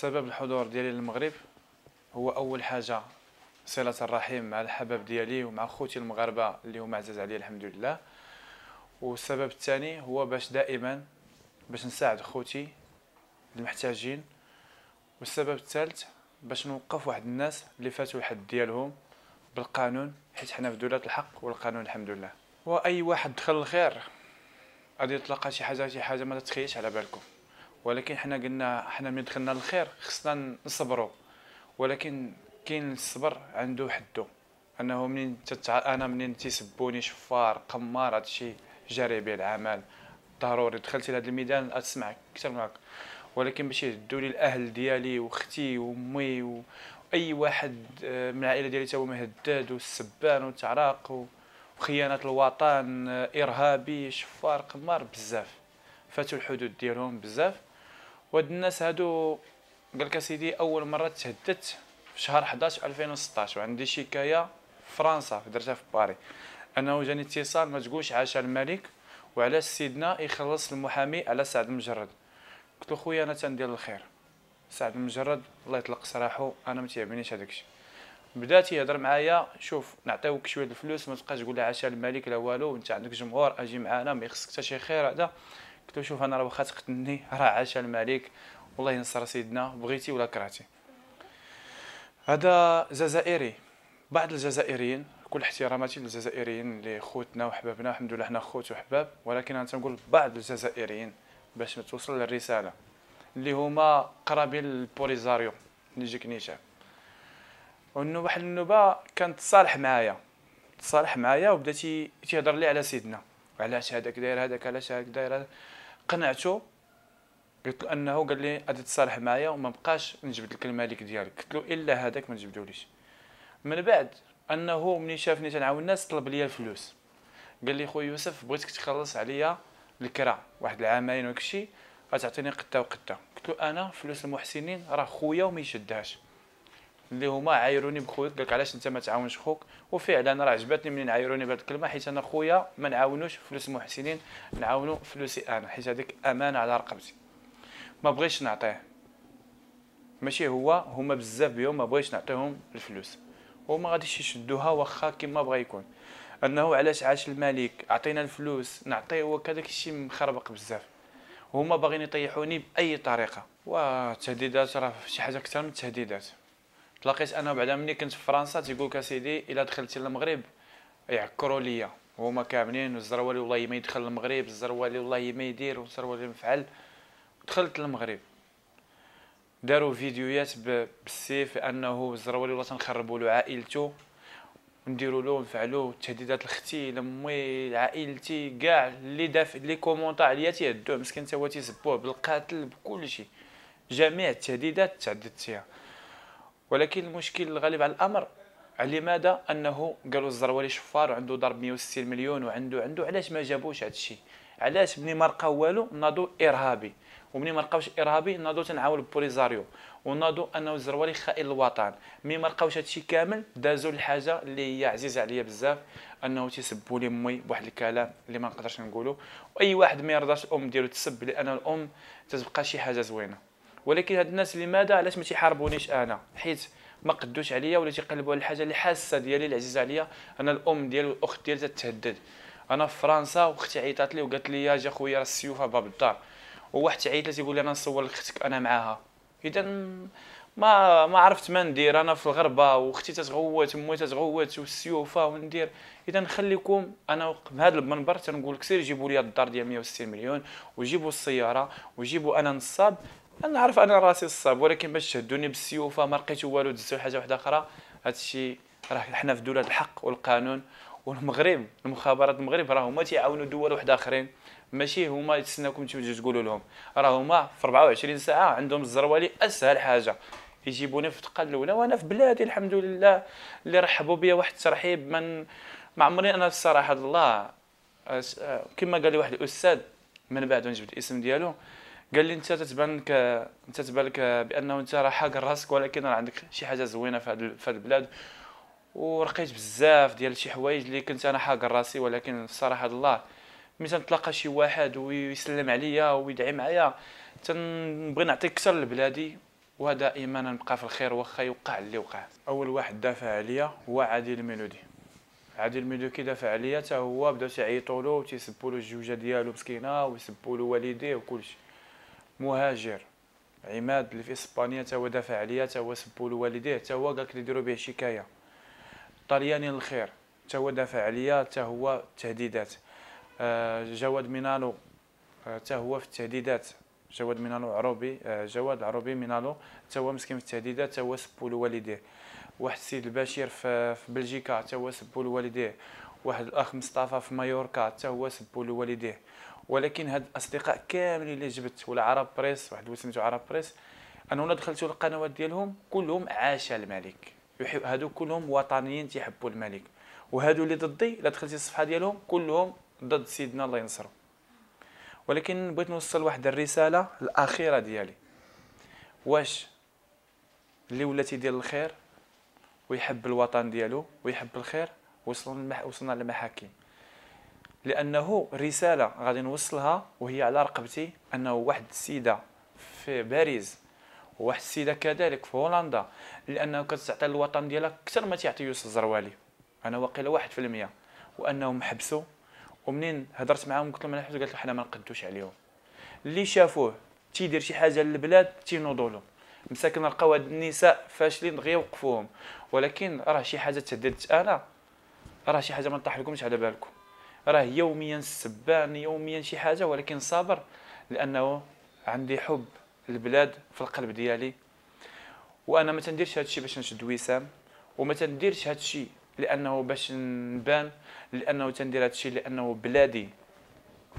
سبب الحضور ديالي للمغرب هو اول حاجه صله الرحم مع الحباب ديالي ومع خوتي المغاربه اللي هما عزاز عليا الحمد لله والسبب الثاني هو باش دائما باش نساعد خوتي المحتاجين والسبب الثالث باش نوقف واحد الناس اللي فاتوا الحد ديالهم بالقانون حيت حنا في دوله الحق والقانون الحمد لله واي واحد دخل الخير غادي يتلقى شي حاجه شي حاجه ما تتخيلش على بالكم ولكن حنا قلنا حنا ملي دخلنا للخير خصنا نصبروا ولكن كاين الصبر عنده حده انه منين تتع... انا منين تيسبوني شفار قمار هادشي جاري به العمل ضروري دخلت لهذا الميدان اسمع اكثر منك ولكن باش يهدوا لي الاهل ديالي واختي وامي و... واحد آه، من العائله ديالي هو مهدد والسبان والتعراق وخيانه الوطن آه، ارهابي شفار قمار بزاف فاتوا الحدود ديالهم بزاف وهاد الناس هادو قالك سيدي اول مره تهددت في شهر 11 2016 وعندي شكايه في فرنسا درتها في باري انا وجاني اتصال ما تقولش عاش الملك وعلاش سيدنا يخلص المحامي على سعد مجرد قلت له خويا انا تندير الخير سعد مجرد الله يطلق سراحو انا ما تيعبنيش هذاك الشيء بدات يهضر معايا شوف نعطيوك شويه الفلوس ما تبقاش تقول عاش الملك لا والو انت عندك جمهور اجي معانا ما يخصك حتى شي خير هذا قلت له شوف انا راه واخا تقتلني راه عاش الملك والله ينصر سيدنا بغيتي ولا كرهتي هذا جزائري بعض الجزائريين كل احتراماتي للجزائريين اللي خوتنا وحبابنا الحمد لله حنا خوت وحباب ولكن انا تنقول بعض الجزائريين باش توصل للرساله اللي هما قرابين البوليزاريو اللي يجيك نيشان وانه واحد النوبه كانت تصالح معايا تصالح معايا وبدا تيهضر لي على سيدنا علاش هذاك داير هذاك علاش هذاك داير قنعته قلت له انه قال لي غادي تصالح معايا وما بقاش نجبد لك المالك ديالك قلت له الا هذاك ما نجبدوليش من بعد انه ملي شافني تنعاون الناس طلب لي الفلوس قال لي خويا يوسف بغيتك تخلص عليا الكرا واحد العامين وكشي غتعطيني قطه وقطه قلت له انا فلوس المحسنين راه خويا وما يشدهاش اللي هما عايروني بخويا قالك علاش انت ما تعاونش خوك وفعلا راه عجبتني منين عايروني بهذه الكلمه حيت انا خويا ما نعاونوش فلوس المحسنين نعاونو فلوسي انا حيت هذيك امانه على رقبتي ما بغيتش نعطيه ماشي هو هما بزاف بيهم ما بغيتش نعطيهم الفلوس وما غاديش يشدوها واخا كيما بغا يكون انه علاش عاش الملك عطينا الفلوس نعطيوك هذاك الشيء مخربق بزاف هما باغيين يطيحوني باي طريقه والتهديدات راه شي حاجه اكثر من التهديدات تلاقيت انا بعدا ملي كنت في فرنسا تيقولك اسيدي الا دخلتي للمغرب يعكروا إيه، ليا هما كاملين الزروالي والله ما يدخل المغرب الزروالي والله ما يدير والزروالي مفعل دخلت للمغرب داروا فيديوهات بالسيف انه الزروالي والله تنخربوا له عائلته نديروا له نفعلوا تهديدات لختي لامي لعائلتي كاع اللي داف لي كومونطا عليا تيهدوه مسكين تا هو تيسبوه بالقاتل بكل شيء جميع التهديدات تعددت فيها ولكن المشكل الغالب على الامر على لماذا انه قالوا الزروالي شفار وعنده ضرب 160 مليون وعنده عنده علاش ما جابوش هذا الشيء علاش بني ما لقاو والو ناضوا ارهابي ومني ما لقاوش ارهابي ناضوا تنعاون بوليزاريو وناضوا انه الزروالي خائن الوطن مي ما لقاوش هادشي كامل دازوا الحاجه اللي هي عزيزه عليا بزاف انه تيسبوا لي امي بواحد الكلام اللي ما نقدرش نقوله واي واحد ما يرضاش الام ديالو تسب لان الام تتبقى شي حاجه زوينه ولكن هاد الناس لماذا علاش ما تيحاربونيش انا حيت ما قدوش عليا ولا تيقلبوا على الحاجه اللي حاسه ديالي اللي عزيزه عليا انا الام ديالي والاخت ديالي تتهدد انا في فرنسا واختي عيطات لي وقالت لي اجي خويا راه السيوفه باب الدار وواحد تعيط لي تيقول لي انا نصور لاختك انا معاها اذا ما ما عرفت ما ندير انا في الغربه واختي تتغوت امي تتغوت والسيوفه وندير اذا نخليكم انا بهذا المنبر تنقول لك سير جيبوا لي الدار ديال 160 مليون وجيبوا السياره وجيبوا انا نصاب انا عارف انا راسي الصعب ولكن باش تهدوني بالسيوفه ما لقيت والو دزتو حاجه واحده اخرى هذا الشيء راه حنا في دوله الحق والقانون والمغرب المخابرات المغرب راه هما تيعاونوا دول واحد اخرين ماشي هما يتسناكم تجيو تقولوا لهم راه هما في 24 ساعه عندهم الزروالي اسهل حاجه يجيبوني في الدقه الاولى وانا في بلادي الحمد لله اللي رحبوا بيا واحد الترحيب من ما عمري انا الصراحه الله آه، كما قال لي واحد الاستاذ من بعد نجبد الاسم ديالو قال لي انت تتبان لك انت تتبان لك بانه انت راه حاقر راسك ولكن راه عندك شي حاجه زوينه في هذه البلاد ورقيت بزاف ديال شي حوايج اللي كنت انا حاقر راسي ولكن الصراحه الله ملي تنتلاقى شي واحد ويسلم عليا ويدعي معايا تنبغي نعطي اكثر لبلادي ودائما نبقى في الخير واخا يوقع اللي وقع اول واحد دافع عليا هو عادل الميلودي عادل الميلودي دافع عليا حتى هو بداو تيعيطوا له وتيسبوا له الجوجه ديالو مسكينه ويسبوا له والديه وكلشي مهاجر عماد اللي في اسبانيا تا هو دافع عليا تا هو سبوا لوالديه تا هو قالك يديروا به شكايه طلياني الخير تا هو دافع عليا تا هو تهديدات جواد مينالو تا هو في التهديدات جواد مينالو عروبي جواد العروبي مينالو تا هو مسكين في التهديدات تا هو سبوا لوالديه واحد السيد البشير في, في بلجيكا تا هو سبوا لوالديه واحد الاخ مصطفى في مايوركا تا هو سبوا لوالديه ولكن هاد الاصدقاء كاملين اللي جبت ولا عرب بريس واحد سميتو عرب بريس انا ولا دخلت القنوات ديالهم كلهم عاش الملك يحب هادو كلهم وطنيين تيحبوا الملك وهادو اللي ضدي لا دخلتي الصفحه ديالهم كلهم ضد سيدنا الله ينصرو ولكن بغيت نوصل واحد الرساله الاخيره ديالي واش اللي ولا تيدير الخير ويحب الوطن ديالو ويحب الخير وصلنا وصلنا للمحاكم لانه رساله غادي نوصلها وهي على رقبتي انه واحد السيده في باريس وواحد السيده كذلك في هولندا لانه كتعطي الوطن ديالها اكثر ما تعطي يوسف الزروالي انا واقيلا واحد في المية وانهم حبسوا ومنين هضرت معاهم قلت لهم انا قلت قالت حنا ما نقدوش عليهم اللي شافوه تيدير شي حاجه للبلاد تينوضوا له مساكن لقاو هاد النساء فاشلين غير وقفوهم ولكن راه شي حاجه تهددت انا راه شي حاجه ما نطيح لكمش على بالكم راه يوميا سبان يوميا شي حاجه ولكن صابر لانه عندي حب البلاد في القلب ديالي وانا ما تنديرش هادشي باش نشد وسام وما تنديرش هادشي لانه باش نبان لانه تندير هادشي لانه بلادي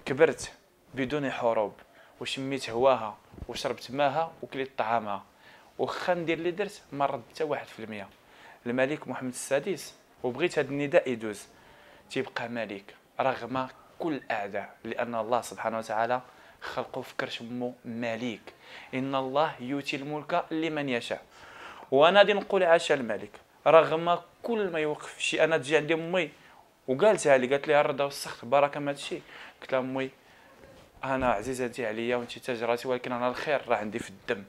كبرت بدون حروب وشميت هواها وشربت ماها وكليت طعامها وخا ندير اللي درت ما رد حتى واحد في المية الملك محمد السادس وبغيت هاد النداء يدوز تيبقى ملك رغم كل أعداء لأن الله سبحانه وتعالى خلقه في كرش امه مليك إن الله يؤتي الملك لمن يشاء وأنا غادي نقول عاش الملك رغم كل ما يوقف شي أنا تجي عندي أمي وقالتها لي قالت لي الرضا والسخط بركة ما هادشي قلت لها أمي أنا عزيزة أنت عليا وأنت تجراتي ولكن أنا الخير راه عندي في الدم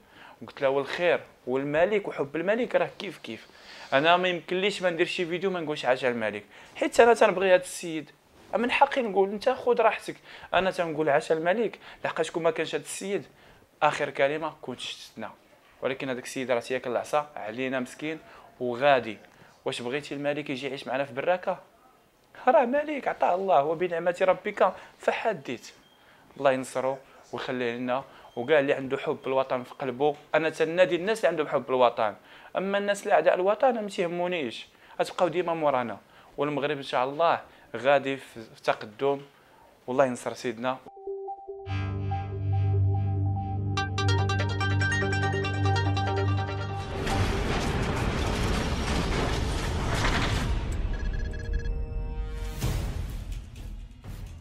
قلت لها والخير والملك وحب الملك راه كيف كيف انا ما يمكنليش ما ندير شي فيديو ما نقولش عاش الملك حيت انا تنبغي هذا السيد من حقي نقول انت خذ راحتك انا تنقول عاش الملك لحقاش كون ما كانش هذا السيد اخر كلمه كنت شتنا ولكن هذاك السيد راه تياكل العصا علينا مسكين وغادي واش بغيتي الملك يجي يعيش معنا في براكه راه ملك عطاه الله وبنعمه ربك فحدث الله ينصرو ويخليه لنا وكاع اللي عنده حب الوطن في قلبه انا تنادي الناس اللي عندهم حب الوطن اما الناس اللي اعداء الوطن ما تيهمونيش غتبقاو ديما مورانا والمغرب ان شاء الله غادي في التقدم والله ينصر سيدنا